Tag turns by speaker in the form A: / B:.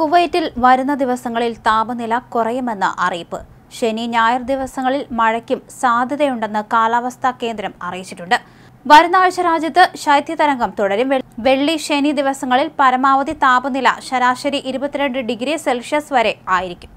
A: കുവൈറ്റിൽ വരുന്ന ദിവസങ്ങളിൽ താപനില കുറയുമെന്ന അറിയിപ്പ് ശനി ഞായർ ദിവസങ്ങളിൽ മഴയ്ക്കും സാധ്യതയുണ്ടെന്ന് കാലാവസ്ഥാ കേന്ദ്രം അറിയിച്ചിട്ടുണ്ട് വരുന്ന ആഴ്ച രാജ്യത്ത് ശൈത്യതരംഗം തുടരും വെള്ളി ശനി ദിവസങ്ങളിൽ പരമാവധി താപനില ശരാശരി ഇരുപത്തിരണ്ട് ഡിഗ്രി സെൽഷ്യസ് വരെ ആയിരിക്കും